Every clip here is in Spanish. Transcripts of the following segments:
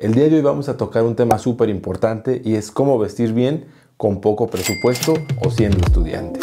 El día de hoy vamos a tocar un tema súper importante y es cómo vestir bien con poco presupuesto o siendo estudiante.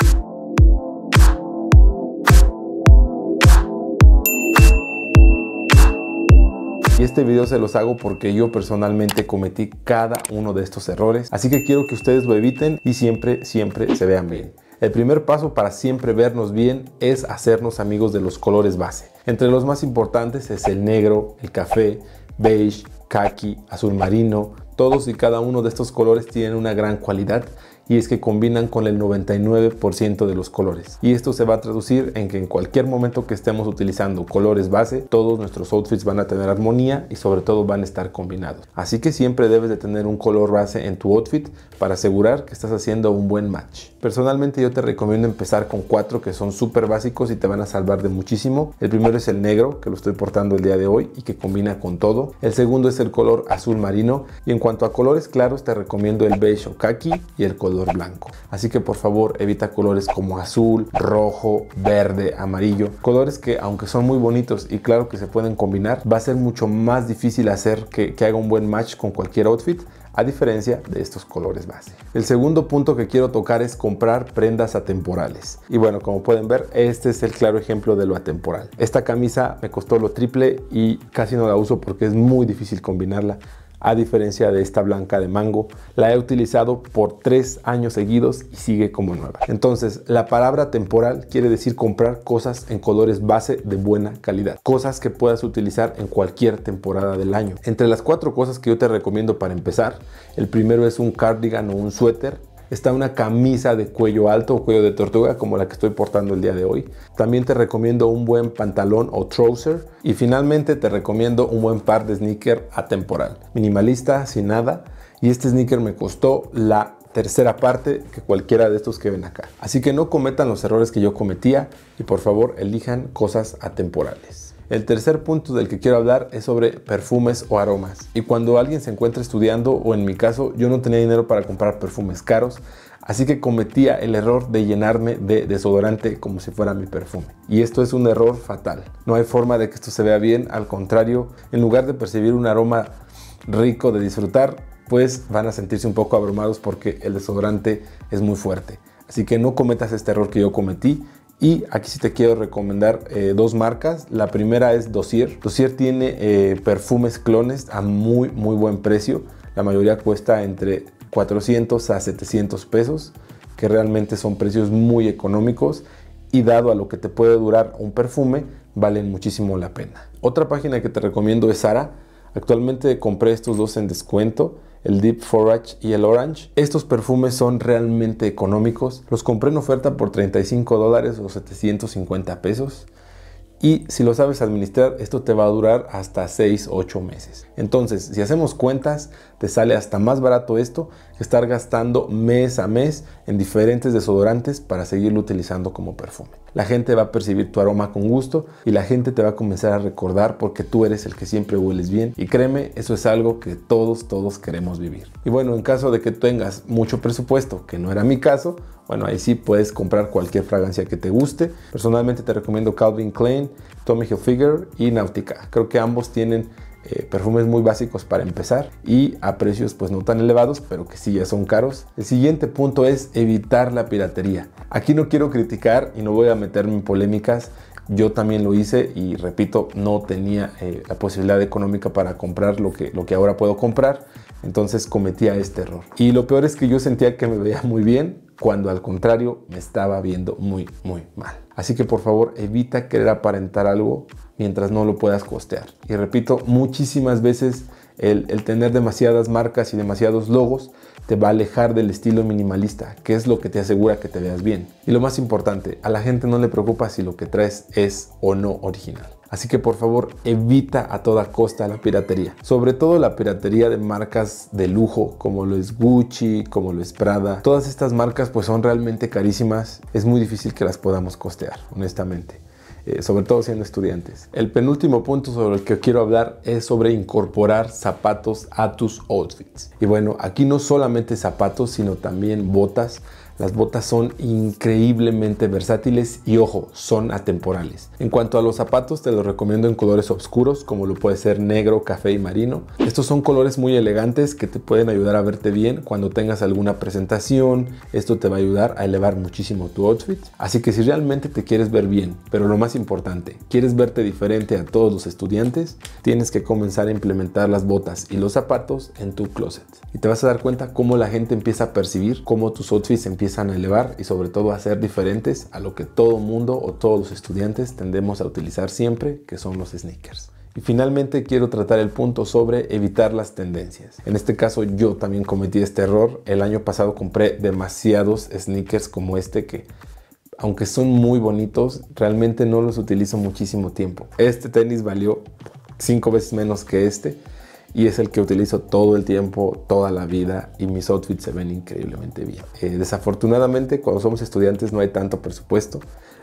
Y este video se los hago porque yo personalmente cometí cada uno de estos errores, así que quiero que ustedes lo eviten y siempre, siempre se vean bien. El primer paso para siempre vernos bien es hacernos amigos de los colores base. Entre los más importantes es el negro, el café, beige, kaki, azul marino, todos y cada uno de estos colores tienen una gran cualidad y es que combinan con el 99% de los colores. Y esto se va a traducir en que en cualquier momento que estemos utilizando colores base, todos nuestros outfits van a tener armonía y sobre todo van a estar combinados. Así que siempre debes de tener un color base en tu outfit para asegurar que estás haciendo un buen match. Personalmente yo te recomiendo empezar con cuatro que son súper básicos y te van a salvar de muchísimo. El primero es el negro, que lo estoy portando el día de hoy y que combina con todo. El segundo es el color azul marino y en cuanto a colores claros te recomiendo el beige o khaki y el color blanco. Así que por favor evita colores como azul, rojo, verde, amarillo. Colores que aunque son muy bonitos y claro que se pueden combinar, va a ser mucho más difícil hacer que, que haga un buen match con cualquier outfit a diferencia de estos colores base. El segundo punto que quiero tocar es comprar prendas atemporales. Y bueno, como pueden ver, este es el claro ejemplo de lo atemporal. Esta camisa me costó lo triple y casi no la uso porque es muy difícil combinarla a diferencia de esta blanca de mango, la he utilizado por tres años seguidos y sigue como nueva. Entonces, la palabra temporal quiere decir comprar cosas en colores base de buena calidad, cosas que puedas utilizar en cualquier temporada del año. Entre las cuatro cosas que yo te recomiendo para empezar, el primero es un cardigan o un suéter está una camisa de cuello alto o cuello de tortuga como la que estoy portando el día de hoy. También te recomiendo un buen pantalón o trouser. Y finalmente te recomiendo un buen par de sneaker atemporal. Minimalista, sin nada. Y este sneaker me costó la tercera parte que cualquiera de estos que ven acá. Así que no cometan los errores que yo cometía y por favor elijan cosas atemporales. El tercer punto del que quiero hablar es sobre perfumes o aromas. Y cuando alguien se encuentra estudiando, o en mi caso, yo no tenía dinero para comprar perfumes caros, Así que cometía el error de llenarme de desodorante como si fuera mi perfume. Y esto es un error fatal. No hay forma de que esto se vea bien, al contrario, en lugar de percibir un aroma rico de disfrutar, pues van a sentirse un poco abrumados porque el desodorante es muy fuerte. Así que no cometas este error que yo cometí. Y aquí sí te quiero recomendar eh, dos marcas. La primera es Dosier Dosier tiene eh, perfumes clones a muy, muy buen precio. La mayoría cuesta entre 400 a 700 pesos, que realmente son precios muy económicos y dado a lo que te puede durar un perfume, valen muchísimo la pena. Otra página que te recomiendo es Sara. Actualmente compré estos dos en descuento el Deep Forage y el Orange. Estos perfumes son realmente económicos. Los compré en oferta por 35 dólares o 750 pesos y si lo sabes administrar, esto te va a durar hasta 6, 8 meses. Entonces, si hacemos cuentas, te sale hasta más barato esto que estar gastando mes a mes en diferentes desodorantes para seguirlo utilizando como perfume. La gente va a percibir tu aroma con gusto y la gente te va a comenzar a recordar porque tú eres el que siempre hueles bien. Y créeme, eso es algo que todos, todos queremos vivir. Y bueno, en caso de que tengas mucho presupuesto, que no era mi caso, bueno, ahí sí puedes comprar cualquier fragancia que te guste. Personalmente te recomiendo Calvin Klein, Tommy Hilfiger y Nautica. Creo que ambos tienen eh, perfumes muy básicos para empezar y a precios pues no tan elevados, pero que sí ya son caros. El siguiente punto es evitar la piratería. Aquí no quiero criticar y no voy a meterme en polémicas. Yo también lo hice y repito, no tenía eh, la posibilidad económica para comprar lo que, lo que ahora puedo comprar. Entonces cometía este error. Y lo peor es que yo sentía que me veía muy bien, cuando al contrario me estaba viendo muy, muy mal. Así que por favor evita querer aparentar algo mientras no lo puedas costear. Y repito, muchísimas veces el, el tener demasiadas marcas y demasiados logos te va a alejar del estilo minimalista, que es lo que te asegura que te veas bien. Y lo más importante, a la gente no le preocupa si lo que traes es o no original. Así que por favor evita a toda costa la piratería, sobre todo la piratería de marcas de lujo como lo es Gucci, como lo es Prada. Todas estas marcas pues son realmente carísimas, es muy difícil que las podamos costear, honestamente. Eh, sobre todo siendo estudiantes. El penúltimo punto sobre el que quiero hablar es sobre incorporar zapatos a tus outfits. Y bueno, aquí no solamente zapatos, sino también botas, las botas son increíblemente versátiles y ojo, son atemporales. En cuanto a los zapatos, te los recomiendo en colores oscuros como lo puede ser negro, café y marino. Estos son colores muy elegantes que te pueden ayudar a verte bien cuando tengas alguna presentación. Esto te va a ayudar a elevar muchísimo tu outfit. Así que si realmente te quieres ver bien, pero lo más importante, quieres verte diferente a todos los estudiantes, tienes que comenzar a implementar las botas y los zapatos en tu closet. Y te vas a dar cuenta cómo la gente empieza a percibir cómo tus outfits empiezan empiezan a elevar y sobre todo a ser diferentes a lo que todo mundo o todos los estudiantes tendemos a utilizar siempre, que son los sneakers. Y finalmente quiero tratar el punto sobre evitar las tendencias. En este caso yo también cometí este error. El año pasado compré demasiados sneakers como este que aunque son muy bonitos, realmente no los utilizo muchísimo tiempo. Este tenis valió cinco veces menos que este y es el que utilizo todo el tiempo, toda la vida y mis outfits se ven increíblemente bien. Eh, desafortunadamente cuando somos estudiantes no hay tanto presupuesto,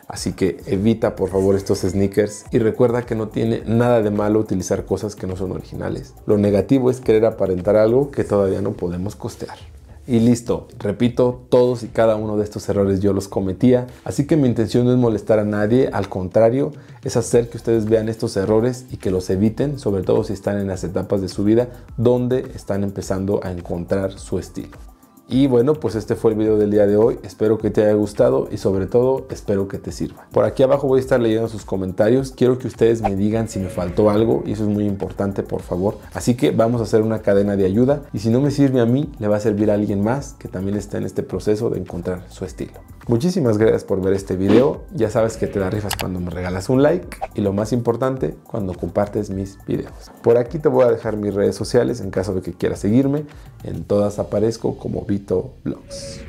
así que evita por favor estos sneakers y recuerda que no tiene nada de malo utilizar cosas que no son originales. Lo negativo es querer aparentar algo que todavía no podemos costear. Y listo, repito, todos y cada uno de estos errores yo los cometía, así que mi intención no es molestar a nadie, al contrario, es hacer que ustedes vean estos errores y que los eviten, sobre todo si están en las etapas de su vida donde están empezando a encontrar su estilo. Y bueno, pues este fue el video del día de hoy. Espero que te haya gustado y sobre todo espero que te sirva. Por aquí abajo voy a estar leyendo sus comentarios. Quiero que ustedes me digan si me faltó algo y eso es muy importante, por favor. Así que vamos a hacer una cadena de ayuda y si no me sirve a mí, le va a servir a alguien más que también está en este proceso de encontrar su estilo. Muchísimas gracias por ver este video. Ya sabes que te la rifas cuando me regalas un like y lo más importante, cuando compartes mis videos. Por aquí te voy a dejar mis redes sociales en caso de que quieras seguirme. En todas aparezco como Pepito Blogs.